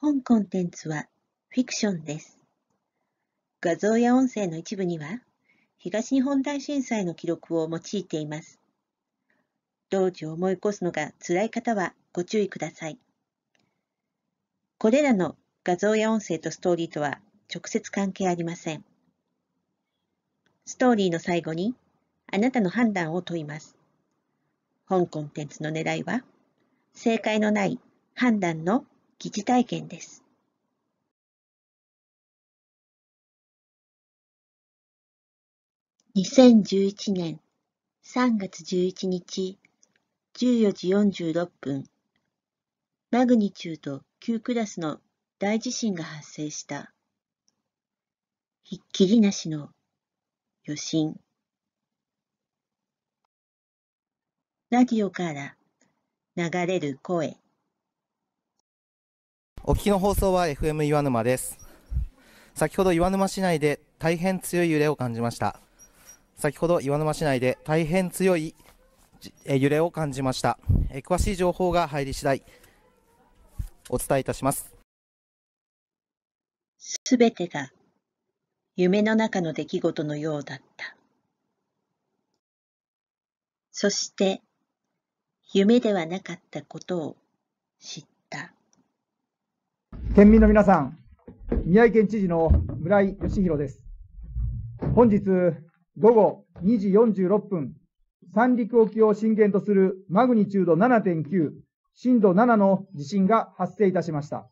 本コンテンツはフィクションです。画像や音声の一部には、東日本大震災の記録を用いています。当時を思い起こすのが辛い方はご注意ください。これらの画像や音声とストーリーとは直接関係ありません。ストーリーの最後に、あなたの判断を問います。本コンテンツの狙いは、正解のない判断の疑似体験です。2011年3月11日14時46分、マグニチュード9クラスの大地震が発生した。ひっきりなしの余震。ラディオから流れる声。お聞きの放送は FM 岩沼です。先ほど岩沼市内で大変強い揺れを感じました。先ほど岩沼市内で大変強いえ揺れを感じました。え詳しい情報が入り次第、お伝えいたします。すべてが夢の中の出来事のようだった。そして、夢ではなかったことを知県民の皆さん、宮城県知事の村井義弘です。本日午後2時46分、三陸沖を震源とするマグニチュード7.9、震度7の地震が発生いたしました。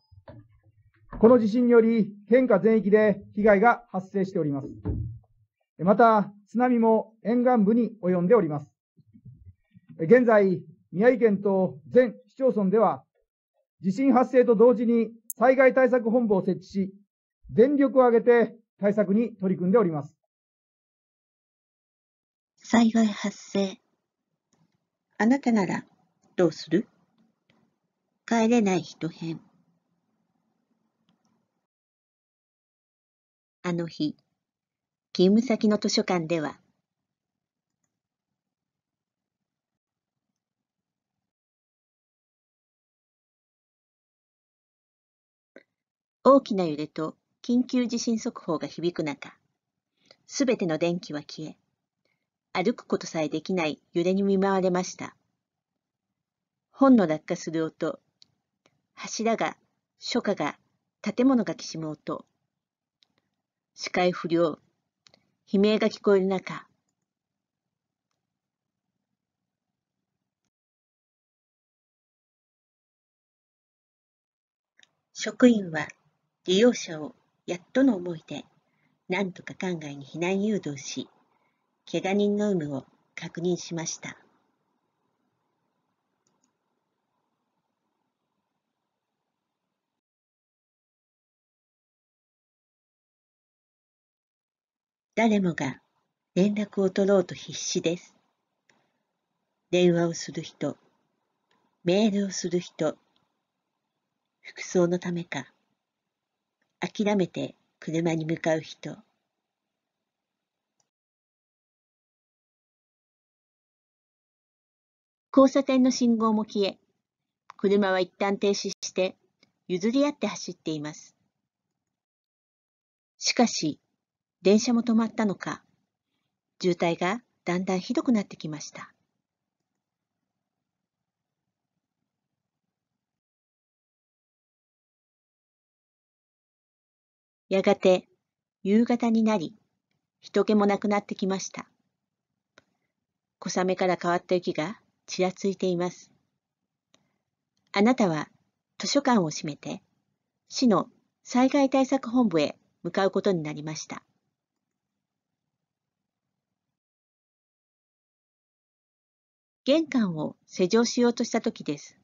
この地震により、県下全域で被害が発生しております。また、津波も沿岸部に及んでおります。現在、宮城県と全市町村では、地震発生と同時に災害対策本部を設置し、全力を挙げて対策に取り組んでおります。災害発生。あなたならどうする帰れない人編。あの日、勤務先の図書館では、大きな揺れと緊急地震速報が響く中、すべての電気は消え、歩くことさえできない揺れに見舞われました。本の落下する音、柱が、書架が、建物がきしむ音、視界不良、悲鳴が聞こえる中、職員は利用者をやっとの思いで、なんとか館外に避難誘導し、けが人の有無を確認しました。誰もが連絡を取ろうと必死です。電話をする人、メールをする人、服装のためか、諦めて車に向かう人交差点の信号も消え、車は一旦停止して、譲り合って走っています。しかし、電車も止まったのか、渋滞がだんだんひどくなってきました。やがて夕方になり、人気もなくなってきました。小雨から変わった雪がちらついています。あなたは図書館を閉めて、市の災害対策本部へ向かうことになりました。玄関を施錠しようとした時です。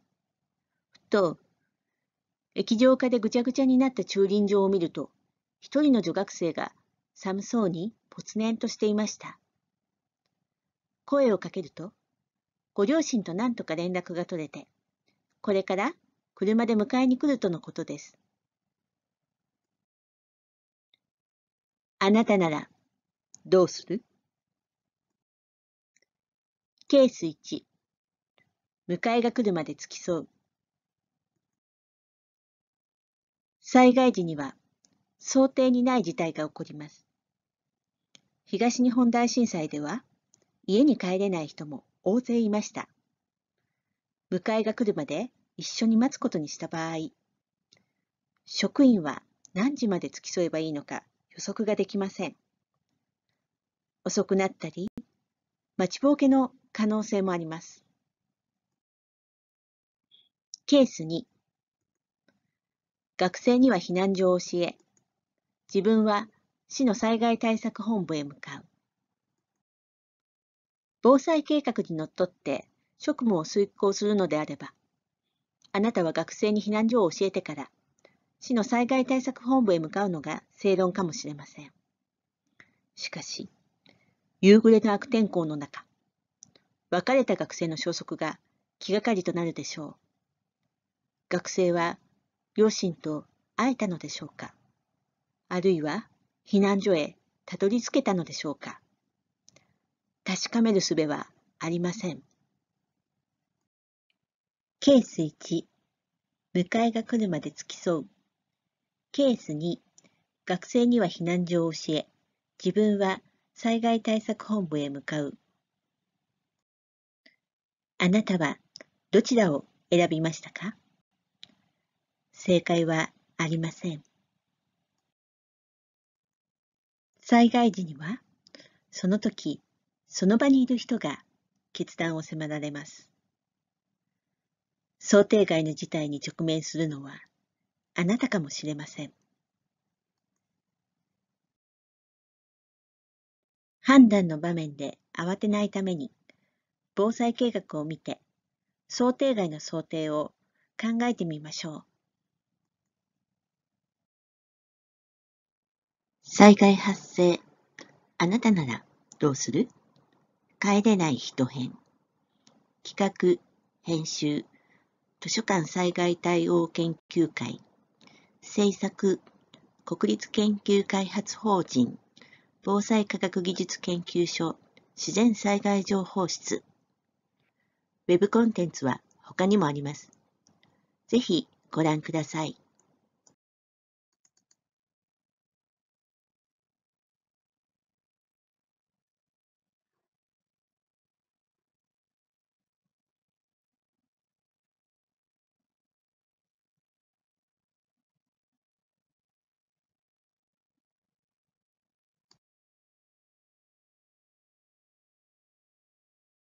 ふと、液状化でぐちゃぐちゃになった駐輪場を見ると、一人の女学生が寒そうにぽつねんとしていました。声をかけると、ご両親と何とか連絡が取れて、これから車で迎えに来るとのことです。あなたならどうするケース1、迎えが来るまで付き添う。災害時には想定にない事態が起こります。東日本大震災では、家に帰れない人も大勢いました。迎えが来るまで一緒に待つことにした場合、職員は何時まで付き添えばいいのか予測ができません。遅くなったり、待ちぼうけの可能性もあります。ケース2、学生には避難所を教え、自分は市の災害対策本部へ向かう。防災計画にのっとって職務を遂行するのであれば、あなたは学生に避難所を教えてから、市の災害対策本部へ向かうのが正論かもしれません。しかし、夕暮れの悪天候の中、別れた学生の消息が気がかりとなるでしょう。学生は両親と会えたのでしょうかあるいは避難所へたどり着けたのでしょうか確かめる術はありません。ケース1、迎えが来るまで付き添う。ケース2、学生には避難所を教え、自分は災害対策本部へ向かう。あなたはどちらを選びましたか正解はありません。災害時には、その時、その場にいる人が決断を迫られます。想定外の事態に直面するのは、あなたかもしれません。判断の場面で慌てないために、防災計画を見て、想定外の想定を考えてみましょう。災害発生。あなたならどうする帰れない人編。企画、編集、図書館災害対応研究会。制作、国立研究開発法人、防災科学技術研究所、自然災害情報室。ウェブコンテンツは他にもあります。ぜひご覧ください。